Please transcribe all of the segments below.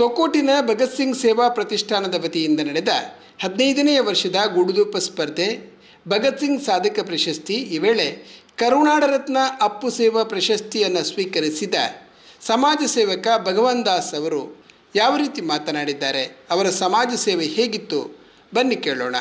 ತೊಕೋಟಿನ ಭಗತ್ ಸಿಂಗ್ ಸೇವಾ ಪ್ರತಿಷ್ಠಾನದ ವತಿಯಿಂದ ನಡೆದ ಹದಿನೈದನೆಯ ವರ್ಷದ ಗುಡುದೂಪ ಸ್ಪರ್ಧೆ ಭಗತ್ ಸಿಂಗ್ ಸಾಧಕ ಪ್ರಶಸ್ತಿ ಈ ವೇಳೆ ಕರುಣಾಡರತ್ನ ಅಪ್ಪು ಸೇವಾ ಪ್ರಶಸ್ತಿಯನ್ನು ಸ್ವೀಕರಿಸಿದ ಸಮಾಜ ಸೇವಕ ಭಗವಾನ್ ದಾಸ್ ಅವರು ಯಾವ ರೀತಿ ಮಾತನಾಡಿದ್ದಾರೆ ಅವರ ಸಮಾಜ ಸೇವೆ ಹೇಗಿತ್ತು ಬನ್ನಿ ಕೇಳೋಣ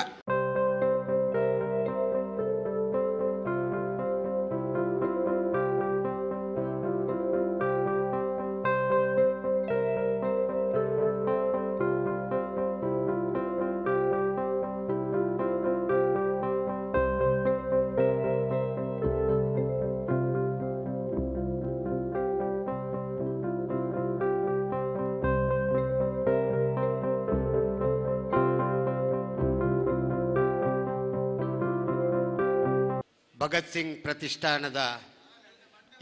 ಭಗತ್ ಸಿಂಗ್ ಪ್ರತಿಷ್ಠಾನದ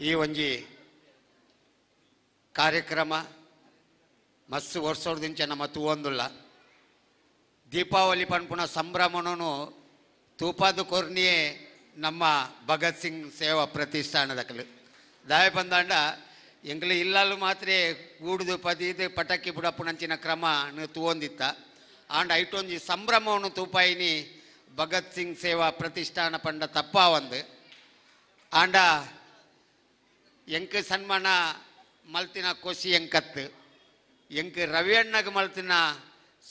ಈ ಒಂಜಿ ಕಾರ್ಯಕ್ರಮ ಮಸ್ತ್ ವರ್ಷೋಡ್ದಿಂಚೆ ನಮ್ಮ ತೂವೊಂದುಲ್ಲ ದೀಪಾವಳಿ ಪನ್ಪುನ ಸಂಭ್ರಮನೂ ತೂಪಾದ ಕೊರ್ನಿಯೇ ನಮ್ಮ ಭಗತ್ ಸಿಂಗ್ ಸೇವಾ ಪ್ರತಿಷ್ಠಾನದ ಕಲು ದಾವೆ ಬಂದಾಂಡ ಎಂಗ್ಲಿ ಇಲ್ಲಲು ಮಾತ್ರ ಕೂಡುದು ಪದೀದು ಪಟಾಕಿ ನಂಚಿನ ಕ್ರಮ ತೂವೊಂದಿತ್ತ ಆಂಡ್ ಐಟೊಂಜಿ ಸಂಭ್ರಮವನ್ನು ತೂಪಾಯಿನಿ ಭಗತ್ ಸಿಂಗ್ ಸೇವಾ ಪ್ರತಿಷ್ಠಾನ ಪಂಡ ತಪ್ಪ ಒಂದು ಆಂಡ ಎಂಕ್ ಸನ್ಮಾನ ಮಲ್ತಿನ ಕೋಶಿ ಎಂಕತ್ತು ಎಂಕ್ ರವಿಯಣ್ಣಗೆ ಮಲ್ತಿನ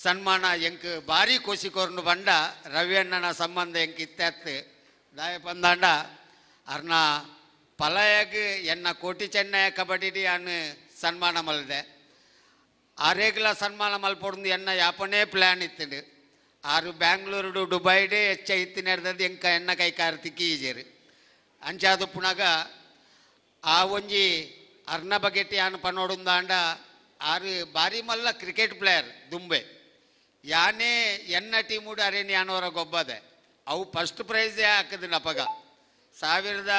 ಸನ್ಮಾನ ಎಂಕ್ ಭಾರಿ ಕೋಶಿ ಕೊರನ್ನು ಬಂಡ ರವಿಯಣ್ಣನ ಸಂಬಂಧ ಎಂಕ್ ಇತ್ತತ್ತು ದಾಯ ಪಂದಾಂಡ ಅರ್ನ ಪಲಯಗ್ ಎನ್ನ ಕೋಟಿ ಚೆನ್ನಯ ಕಬಡ್ಡಿ ಅನ್ನು ಸನ್ಮಾನ ಮಲ್ದೆ ಆರೇಗ್ಲ ಸನ್ಮಾನ ಮಲ್ಪಡ್ದು ಎನ್ನ ಯಾಪನೇ ಪ್ಲ್ಯಾನ್ ಇತ್ತು ಆರು ಬ್ಯಾಂಗ್ಳೂರು ಡುಬೈಡೆ ಹೆಚ್ಚ ನಡೆದದ್ದು ಎಂಕ ಎಣ್ಣ ಕೈ ಕಾರ್ತಿಕಿ ಈಜೇರು ಪುಣಗ ಆ ಒಂಜಿ ಅರ್ನ ಬಗೆಟಿ ಆನ್ ಪನ್ನೋಡುಂದಾಂಡ ಆರು ಬಾರಿ ಮಲ್ಲ ಕ್ರಿಕೆಟ್ ಪ್ಲೇಯರ್ ದುಂಬೆ ಯಾನೇ ಎನ್ನ ಟೀಮುಡು ಅರೇನು ಯಾನೋರ ಗೊಬ್ಬದೆ ಅವು ಫಸ್ಟ್ ಪ್ರೈಸೇ ಹಾಕಿದ ನಪಗ ಸಾವಿರದ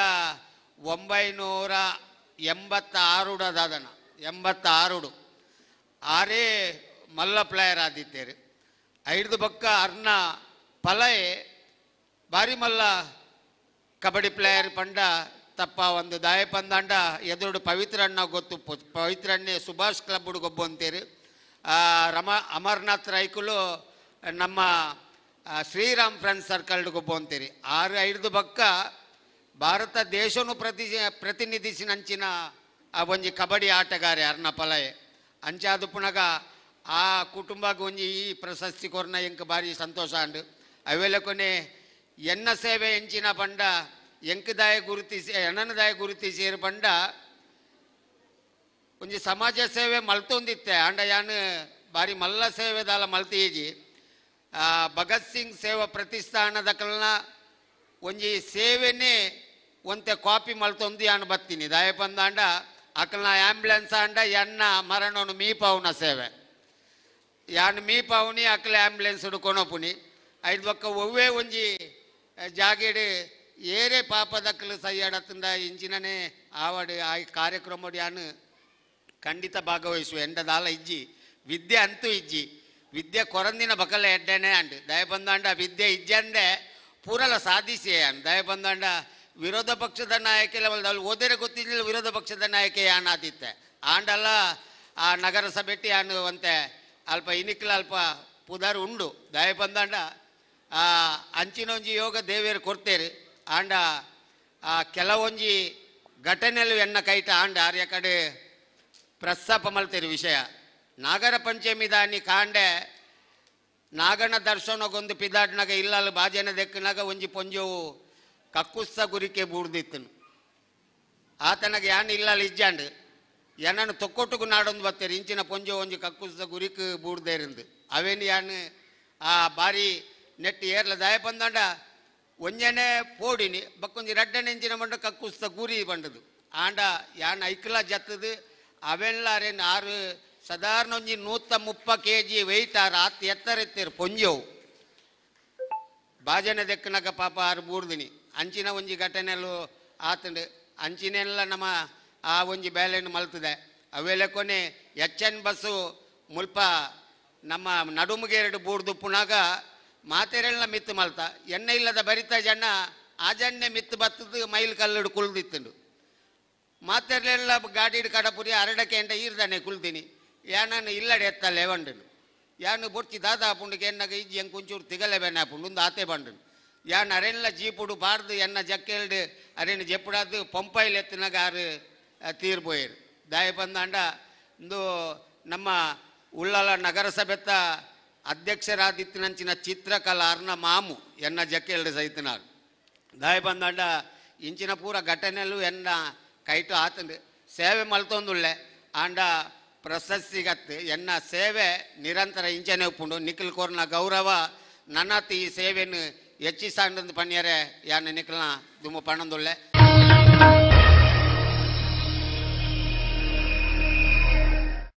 ಒಂಬೈನೂರ ಎಂಬತ್ತಾರುಡದಾದನ ಎಂಬತ್ತಾರುಡು ಆರೇ ಮಲ್ಲ ಪ್ಲೇಯರ್ ಆದಿತ್ತೇರಿ ಐದು ಬಕ್ಕ ಅರ್ನ ಪಲಯೆ ಬಾರಿ ಮಲ್ಲ ಕಬಡ್ಡಿ ಪ್ಲೇಯರ್ ಪಂಡ ತಪ್ಪ ಒಂದು ದಾಯ ಪಂದಾಂಡ ಎದುರುಡು ಪವಿತ್ರ ಅಣ್ಣ ಗೊತ್ತು ಪವಿತ್ರ ಸುಭಾಷ್ ಕ್ಲಬ್ ಹುಡುಗೊಬ್ಬು ಅಂತೀರಿ ರಮ ಅಮರ್ನಾಥ್ ರೈಕುಲು ನಮ್ಮ ಶ್ರೀರಾಮ್ ಫ್ರೆಂಡ್ ಸರ್ಕಲ್ ಗೊಬ್ಬು ಅಂತೀರಿ ಆರು ಐದು ಬಕ್ಕ ಭಾರತ ದೇಶನು ಪ್ರತಿ ನಂಚಿನ ಆ ಒಂಜಿ ಕಬಡ್ಡಿ ಆಟಗಾರೆ ಅರ್ನ ಪಲಯೆ ಅಂಚಾದು ಪುಣಗ ಆ ಕುಟುಂಬಕ್ಕೆ ಒಂಜಿ ಈ ಪ್ರಶಸ್ತಿ ಕೊರ್ನ ಎಂಕ್ ಬಾರಿ ಸಂತೋಷ ಅಂಡು ಅವೆಲ್ಲ ಕೊನೆ ಎನ್ನ ಸೇವೆ ಎಂಚಿನ ಪಂಡ ಎಂಕದಾಯ ಗುರುತಿಸಿ ಗುರುತಿ ಗುರುತಿಸಿರು ಪಂಡ ಒಂಜಿ ಸಮಾಜ ಸೇವೆ ಮಲ್ತೊಂದಿತ್ತೆ ಅಂಡ ಯಾನು ಬಾರಿ ಮಲ್ಲ ಸೇವೆ ದಾಲ ಮಲ್ತೀಜಿ ಭಗತ್ ಸಿಂಗ್ ಸೇವಾ ಪ್ರತಿಷ್ಠಾನದ ಕಲ್ನ ಒಂಜಿ ಸೇವೆನೇ ಒಂತೆ ಕಾಪಿ ಮಲ್ತೊಂದಿ ಯಾನು ಬತ್ತೀನಿ ದಾಯ ಪಂದಾಂಡ ಅಕಲ್ನ ಆ್ಯಂಬುಲೆನ್ಸ್ ಆಂಡ ಎನ್ನ ಮೀಪಾ ಮೀಪಾವನ ಸೇವೆ ಯಾನ್ ಮೀ ಪಾವನಿ ಅಕ್ಕಲ ಆಂಬ್ಯುಲೆನ್ಸ್ ಹುಡುಕೊಂಡೋಪುನಿ ಐದು ಪಕ್ಕ ಒವ್ವೇ ಒಂಜಿ ಜಾಗೆಡ್ ಏರೇ ಪಾಪದಕ್ಕಲು ಸೈಯಾಡತ್ತಿಂದ ಇಂಚಿನೇ ಆವಡು ಆ ಕಾರ್ಯಕ್ರಮಡು ಯಾನು ಖಂಡಿತ ಭಾಗವಹಿಸು ಎಂಡದಾಲ ಇಜ್ಜಿ ವಿದ್ಯೆ ಅಂತೂ ಇಜ್ಜಿ ವಿದ್ಯೆ ಕೊರಂದಿನ ಬಕಲ ಎಡ್ಡೆನೆ ಅಂಡ್ ಅಂಡ ವಿದ್ಯೆ ಇಜ್ಜಂದೆ ಪೂರಲ ಸಾಧಿಸಿ ಅನ್ ದಯಬಂದಾಂಡ ವಿರೋಧ ಪಕ್ಷದ ನಾಯಕ ಅಲ್ಲಿ ಓದಿರ ಗೊತ್ತಿರಲಿಲ್ಲ ವಿರೋಧ ಪಕ್ಷದ ನಾಯಕ ಆದಿತ್ತೆ ಆಂಡಲ್ಲ ಆ ನಗರಸಭೆಟ್ಟಿ ಯಾನು ಅಂತೆ ಅಲ್ಪ ಇನಿಕ್ಲ ಅಲ್ಪ ಪುದಾರ್ ಉಂಡು ದಯ ಬಂದಾಂಡ ಅಂಚಿನೊಂಜಿ ಯೋಗ ದೇವಿಯರು ಕೊರ್ತೇರು ಆಂಡ ಕೆಲವೊಂಜಿ ಘಟನೆಲು ಎನ್ನ ಕೈಟ ಆಂಡ ಆರ್ಯ ಕಡೆ ಪ್ರಸ್ತಾಪ ಮಲ್ತೇರಿ ವಿಷಯ ನಾಗರ ಪಂಚಮಿ ದಾನಿ ಕಾಂಡೆ ನಾಗನ ದರ್ಶನಗೊಂದು ಪಿದಾಡ್ನಾಗ ಇಲ್ಲಲ್ಲ ಬಾಜನ ದೆಕ್ಕನಾಗ ಒಂಜಿ ಪೊಂಜವು ಕಕ್ಕುಸ್ಸ ಗುರಿಕೆ ಬೂಡ್ದಿತ್ತನು ಆತನಾಗ ಯಾನ್ ಇಲ್ಲಲ್ಲಿ ಇಜ್ಜಾಂಡು என்னன்னு ನಾಡೊಂದು ಬತ್ತೇರಿ ಇಂಚಿನ இஞ்சின ಒಂಜಿ ಕಕ್ಕುಸದ ಗುರಿಕ್ ಬೂಡ್ದೇರಿಂದು ಅವೇನು ಯಾನು ಆ ಬಾರಿ ನೆಟ್ಟು ಏರ್ಲ ದಾಯ ಬಂದಂಡ ಒಂಜನೆ ಪೋಡಿನಿ ಬಕ್ಕೊಂಜಿ ರಡ್ಡನೆ ಇಂಚಿನ ಮಂಡ ಕಕ್ಕುಸ್ತ ಗುರಿ ಬಂಡದು ಆಂಡ ಯಾನ್ ಐಕ್ಲ ಜತ್ತದು ಅವೆಲ್ಲಾರೇನು ಆರು ಸಾಧಾರಣ ಒಂಜಿ ನೂತ ಮುಪ್ಪ ಕೆ ಜಿ ವೆಯ್ಟ್ ಆತ್ ಎತ್ತರೆತ್ತೇರು ಪೊಂಜವು ಬಾಜನ ದೆಕ್ಕನಕ ಪಾಪ ಆರು ಬೂರ್ದಿನಿ ಅಂಚಿನ ಒಂಜಿ ಘಟನೆಲು ಆತಂಡ ಅಂಚಿನೆಲ್ಲ ನಮ್ಮ ಆ ಒಂಜಿ ಬೇಲೆಯನ್ನು ಮಲ್ತದೆ ಅವೆಲ್ಲ ಕೊನೆ ಎಚ್ ಎನ್ ಬಸ್ಸು ಮುಲ್ಪ ನಮ್ಮ ನಡುಮುಗೇರಡು ಎರಡು ಬೂಡ್ದು ಮಾತೆರೆಲ್ಲ ಮಿತ್ತು ಮಲ್ತ ಎಣ್ಣೆ ಇಲ್ಲದ ಬರಿತ ಜನ ಆ ಜನ್ನೆ ಮಿತ್ತು ಬತ್ತದು ಮೈಲ್ ಕಲ್ಲಡು ಕುಲ್ದಿತ್ತುಂಡು ಮಾತೆರೆಲ್ಲ ಗಾಡಿ ಕಡಪುರಿ ಅರಡಕ್ಕೆ ಎಂಟ ಈರ್ದಾನೆ ಕುಲ್ತೀನಿ ಯಾನನ್ನು ಇಲ್ಲಡೆ ಎತ್ತ ಲೇವಂಡನು ಯಾನು ಬುಡ್ಚಿ ದಾದ ಪುಂಡಿಗೆ ಎನ್ನಾಗ ಇಜ್ಜಿ ಹೆಂಗೆ ಕುಂಚೂರು ತಿಗಲೆ ಪುಂಡು ಹಾಪುಂಡು ಒಂದು ಆತೆ ಬಂಡನು ಯಾನ್ ಅರೆಲ್ಲ ಜೀಪುಡು ಬಾರ್ದು ಎನ್ನ ಜಕ್ಕೆಲ್ಡು ಅರೆನ್ ಜಪ್ಪುಡಾದು ಪಂಪೈಲ್ ಎತ್ತಿನಾಗ ಆರು ತೀರ್ಬೋಯಿರು ದಾಯಿ ಬಂದಾಂಡ ಇಂದು ನಮ್ಮ ಉಳ್ಳಲ ನಗರಸಭೆತ ಅಧ್ಯಕ್ಷರಾದಿತ್ತಿನಂಚಿನ ಚಿತ್ರಕಲಾರ್ನ ಮಾಮು ಎನ್ನ ಜಕ್ಕೆಲ್ಡು ಸಹಿತನಾರು ದಾಯಿ ಬಂದಾಂಡ ಇಂಚಿನ ಪೂರ ಘಟನೆಲು ಎನ್ನ ಕೈಟು ಆತಂದು ಸೇವೆ ಮಲ್ತೊಂದುಳ್ಳೆ ಆಂಡ ಪ್ರಶಸ್ತಿಗತ್ತು ಎನ್ನ ಸೇವೆ ನಿರಂತರ ಇಂಚನೆ ಉಪ್ಪುಂಡು ನಿಖಿಲ್ ಕೋರ್ನ ಗೌರವ ನನ್ನತ್ತ ಈ ಸೇವೆಯನ್ನು ಹೆಚ್ಚಿಸಾಂಡಂದು ಪಣ್ಯರೆ ಯಾನ ನಿಖಿಲ್ನ ತುಂಬ ಪಣ್ಣೊಂದುಳ್ಳೆ